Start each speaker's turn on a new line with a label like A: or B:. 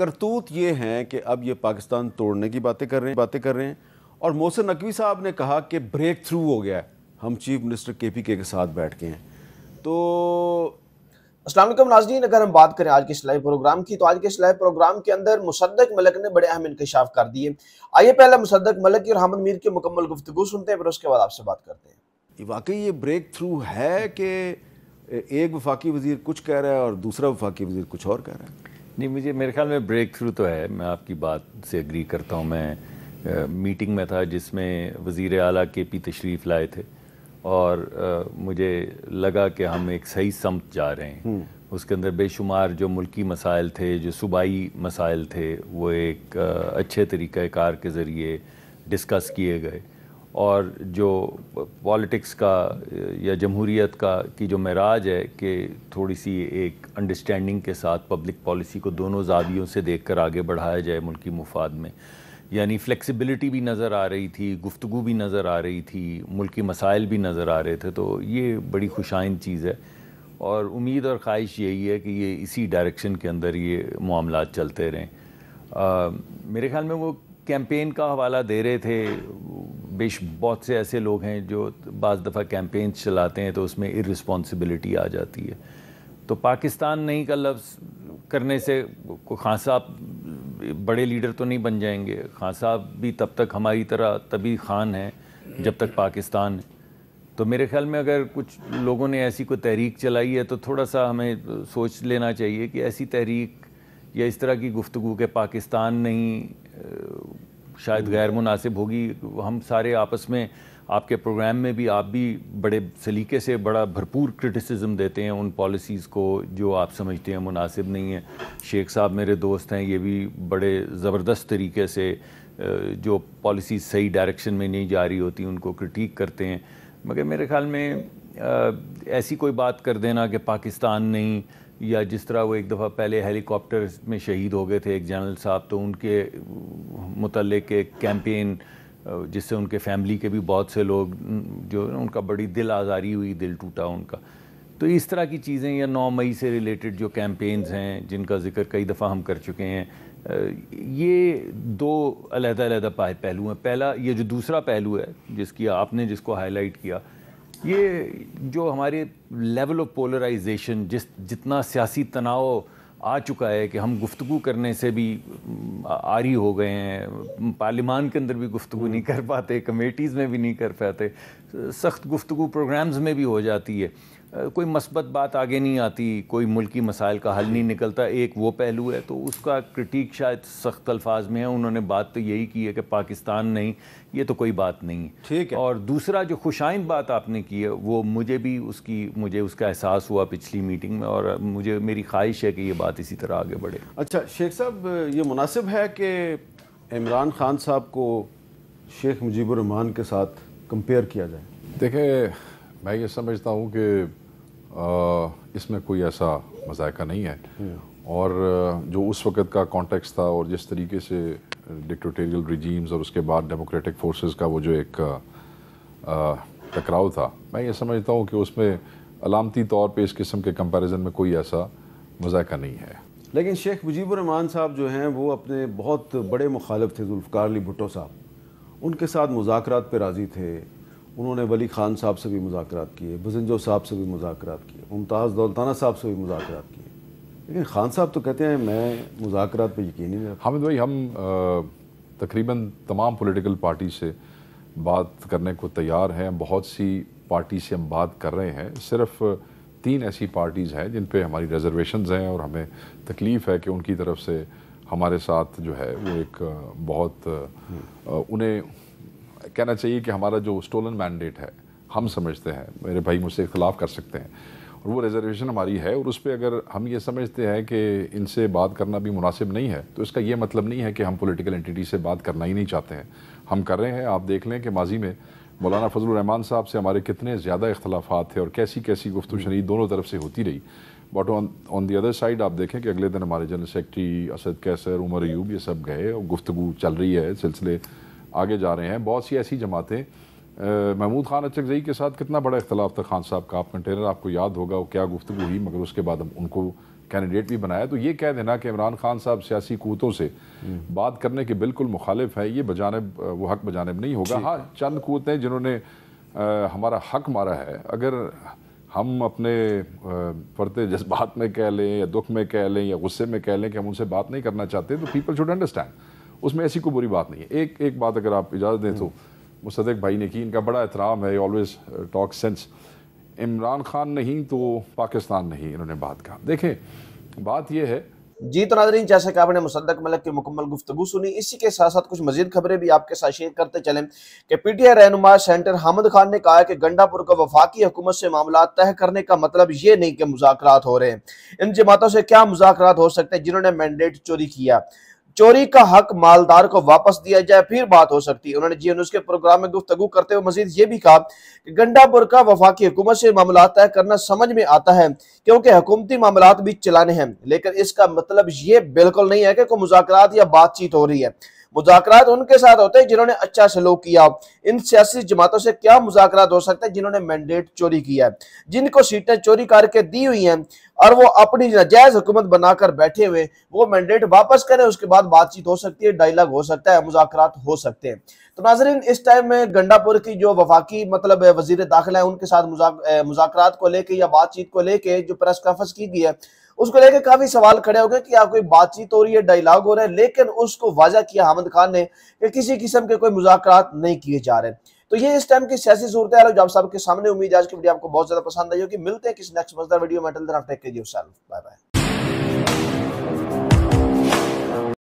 A: करतूत ये हैं कि अब ये पाकिस्तान तोड़ने की बातें कर रहे हैं बातें कर रहे हैं और मोहसिन नकवी साहब ने कहा कि ब्रेक थ्रू हो गया है हम चीफ मिनिस्टर के पी के के साथ बैठ गए हैं
B: तो असलम नाजरीन अगर हम बात करें आज के सिलाई प्रोग्राम की तो आज के सिलाई प्रोग्राम के अंदर मुसदक मलक ने बड़े अहम इंकशाफ कर दिए आइए पहले मुसदक मलक और हमद मीर की मुकम्मल गुफ्तु सुनते हैं फिर उसके बाद आपसे बात करते
A: हैं वाकई ये ब्रेक थ्रू है कि एक वफाकी वजीर कुछ कह रहा है और दूसरा वफाकी वजीर कुछ और कह रहा है
C: नहीं मुझे मेरे ख्याल में ब्रेक थ्रू तो है मैं आपकी बात से एग्री करता हूँ मैं मीटिंग में था जिसमें वज़ी अली के पी तशरीफ़ लाए थे और आ, मुझे लगा कि हम एक सही समत जा रहे हैं हम्म। उसके अंदर बेशुमार जो मुल्की मसाइल थे जो सूबाई मसाइल थे वो एक आ, अच्छे तरीक़ार के ज़रिए डिस्कस किए गए और जो पॉलिटिक्स का या जमहूरीत का की जो मराज है कि थोड़ी सी एक अंडरस्टैंडिंग के साथ पब्लिक पॉलिसी को दोनों जावियों से देख कर आगे बढ़ाया जाए मुल्क मफाद में यानी फ्लेक्सिबिलिटी भी नज़र आ रही थी गुफ्तु भी नज़र आ रही थी मुल्क मसाइल भी नज़र आ रहे थे तो ये बड़ी खुशाइन चीज़ है और उम्मीद और ख्वाहिश यही है कि ये इसी डायरेक्शन के अंदर ये मामला चलते रहें आ, मेरे ख्याल में वो कैंपेन का हवाला दे रहे थे बेश बहुत से ऐसे लोग हैं जो बज़ दफ़ा कैंपेन्स चलाते हैं तो उसमें इरिस्पॉन्सिबिलिटी आ जाती है तो पाकिस्तान नहीं का लफ्ज़ करने से खान साहब बड़े लीडर तो नहीं बन जाएंगे खान साहब भी तब तक हमारी तरह तभी खान हैं जब तक पाकिस्तान तो मेरे ख्याल में अगर कुछ लोगों ने ऐसी कोई तहरीक चलाई है तो थोड़ा सा हमें सोच लेना चाहिए कि ऐसी तहरीक या इस तरह की गुफ्तु के पाकिस्तान नहीं शायद हम्म। गैर मुनासिब होगी हम सारे आपस में आपके प्रोग्राम में भी आप भी बड़े सलीके से बड़ा भरपूर क्रिटिसिज्म देते हैं उन पॉलिसीज़ को जो आप समझते हैं मुनासिब नहीं है शेख साहब मेरे दोस्त हैं ये भी बड़े ज़बरदस्त तरीके से जो पॉलिसी सही डायरेक्शन में नहीं जा रही होती उनको क्रिटिक करते हैं मगर मेरे ख्याल में ऐसी कोई बात कर देना कि पाकिस्तान नहीं या जिस तरह वो एक दफ़ा पहले हेलीकॉप्टर में शहीद हो गए थे एक जनरल साहब तो उनके मुतल एक कैंपेन जिससे उनके फैमिली के भी बहुत से लोग जो है उनका बड़ी दिल आज़ारी हुई दिल टूटा उनका तो इस तरह की चीज़ें या नौ मई से रिलेटेड जो कैंपेन्स हैं जिनका जिक्र कई दफ़ा हम कर चुके हैं ये दो अलग-अलग पहलू हैं पहला ये जो दूसरा पहलू है जिसकी आपने जिसको हाईलाइट किया ये जो हमारे लेवल ऑफ पोलराइजेशन जिस जितना सियासी तनाव आ चुका है कि हम गुफ्तु करने से भी आरी हो गए हैं पार्लिमान के अंदर भी गुफ्तु नहीं कर पाते कमेटीज़ में भी नहीं कर पाते सख्त गुफ्तु प्रोग्राम्स में भी हो जाती है कोई मस्बत बात आगे नहीं आती कोई मुल्की मसाइल का हल नहीं निकलता एक वो पहलू है तो उसका क्रिटिक शायद सख्त अल्फाज में है उन्होंने बात तो यही की है कि पाकिस्तान नहीं ये तो कोई बात नहीं है ठीक है और दूसरा जो खुशाइन बात आपने की है वो मुझे भी उसकी मुझे उसका एहसास हुआ पिछली मीटिंग में और मुझे मेरी ख्वाहिश है कि ये बात इसी तरह आगे बढ़े
A: अच्छा शेख साहब ये मुनासिब है कि इमरान खान साहब को शेख मुजीबरहमान के साथ कंपेयर किया जाए
D: देखें मैं ये समझता हूँ कि इसमें कोई ऐसा मजायका नहीं है हम्म। और जो उस वक़्त का कॉन्टेक्स्ट था और जिस तरीके से डिक्टोटेरियल रिजीम्स और उसके बाद डेमोक्रेटिक फोर्सेस का वो जो एक टकराव था मैं ये समझता हूँ कि उसमें अलामती तौर पे इस किस्म के कंपैरिजन में कोई ऐसा मजायका नहीं है
A: लेकिन शेख मुजीबरहमान साहब जो हैं वो अपने बहुत बड़े मुखालफ थे जुल्फ़ार अली भुट्टो साहब उनके साथ मुजाकर पर राज़ी थे उन्होंने वली खान साहब से भी मुजात किए भजनजो साहब से भी मुजात किए मुमताज़ दौलताना साहब से भी मुजात किए लेकिन खान साहब तो कहते हैं मैं मुजात पर
D: यकीन नहीं हामिद भाई हम तकरीबन तमाम पोलिटिकल पार्टी से बात करने को तैयार हैं बहुत सी पार्टी से हम बात कर रहे हैं सिर्फ़ तीन ऐसी पार्टीज़ हैं जिन पे हमारी रिजर्वेशन हैं और हमें तकलीफ़ है कि उनकी तरफ से हमारे साथ जो है वो एक बहुत हम्म। उन्हें कहना चाहिए कि हमारा जो स्टोलन मैंडेट है हम समझते हैं मेरे भाई मुझसे इख्तलाफ कर सकते हैं और वो रिजर्वेशन हमारी है और उस पर अगर हम ये समझते हैं कि इनसे बात करना भी मुनासिब नहीं है तो इसका ये मतलब नहीं है कि हम पॉलिटिकल एंटिटी से बात करना ही नहीं चाहते हैं हम कर रहे हैं आप देख लें कि माजी में मौलाना फजल रहमान साहब से हमारे कितने ज़्यादा इख्तलाफात थे और कैसी कैसी गुफ्तु शरीर दोनों तरफ से होती रही but on on the other side आप देखें कि अगले दिन हमारे जनरल सेक्रेटरी असद कैसर उमर एयूब ये सब गए और गुफ्तु चल रही है सिलसिले आगे जा रहे हैं बहुत सी ऐसी जमातें महमूद खान अचकजई के साथ कितना बड़ा इख्तलाफ था खान साहब का आप कंटेनर आपको याद होगा वो क्या गुफ्तु हुई मगर उसके बाद हम उनको कैंडिडेट भी बनाया तो ये कह देना कि इमरान खान साहब सियासी कूतों से बात करने के बिल्कुल मुखालिफ है ये बजानब वो हक बजानब नहीं होगा हाँ चंद कूतें जिन्होंने हमारा हक मारा है अगर हम अपने फरते जज्बात में कह लें या दुख में कह लें या गुस्से में कह लें कि हम उनसे बात नहीं करना चाहते तो पीपल शुड अंडरस्टैंड उसमें ऐसी कोई बुरी बात नहीं है एक एक बात अगर आप इजाज़त दें तो हम्म। मुसदक भाई ने की इनका बड़ा एहतराम है always talk sense Imran Khan नहीं तो पाकिस्तान नहीं इन्होंने बात कहा देखें बात यह है जी तो नाजरीन जैसे कि आपने मुसदक
B: मलक की मुकम्मल गुफ्तु सुनी इसी के साथ साथ कुछ मजीद खबरें भी आपके साथ शेयर करते चलें कि पी टी आई रहनुमा सेंटर हामद खान ने कहा कि गंडापुर का वफाकी हुकूमत से मामला तय करने का मतलब ये नहीं कि मुजाक हो रहे हैं इन जमातों से क्या मुजाक हो सकते हैं जिन्होंने मैंडेट चोरी किया चोरी का हक मालदार को वापस दिया जाए फिर बात हो सकती है उन्होंने जी एन के प्रोग्राम में गुफ्तगु करते हुए मजीद ये भी कहा कि गंडापुर का वफाकी हुकूमत से मामला तय करना समझ में आता है क्योंकि हुकूमती मामला भी चलाने हैं लेकिन इसका मतलब ये बिल्कुल नहीं है कि कोई मुजाकर या बातचीत हो रही है मुजाकर उनके साथ होते हैं जिन्होंने अच्छा सलूक किया इन सियासी जमातों से क्या मुजाकर हो सकता है जिन्होंने मैंडेट चोरी किया है जिनको सीटें चोरी करके दी हुई हैं और वो अपनी नजायज हुकूमत बनाकर बैठे हुए वो मैंडेट वापस करें उसके बाद बातचीत हो सकती है डायलॉग हो सकता है मुजाकर हो सकते हैं तो नाजरीन इस टाइम में गंडापुर की जो वफाकी मतलब वजीर दाखिला है उनके साथ मुजाकर को लेकर या बातचीत को लेकर जो प्रेस कॉन्फ्रेंस की गई है उसको लेकर काफी सवाल खड़े हो गए कि यहाँ कोई बातचीत हो रही है डायलॉग हो रहा है लेकिन उसको वाजा किया हामिद खान ने कि किसी किस्म के कोई मुजाकर नहीं किए जा जा रहे हैं तो ये इस टाइम की सियासी सूरत है जब साहब के सामने उम्मीद आज की वीडियो आपको बहुत ज्यादा पसंद आई होगी मिलते हैं किसी नेक्स्ट मजदार वीडियो में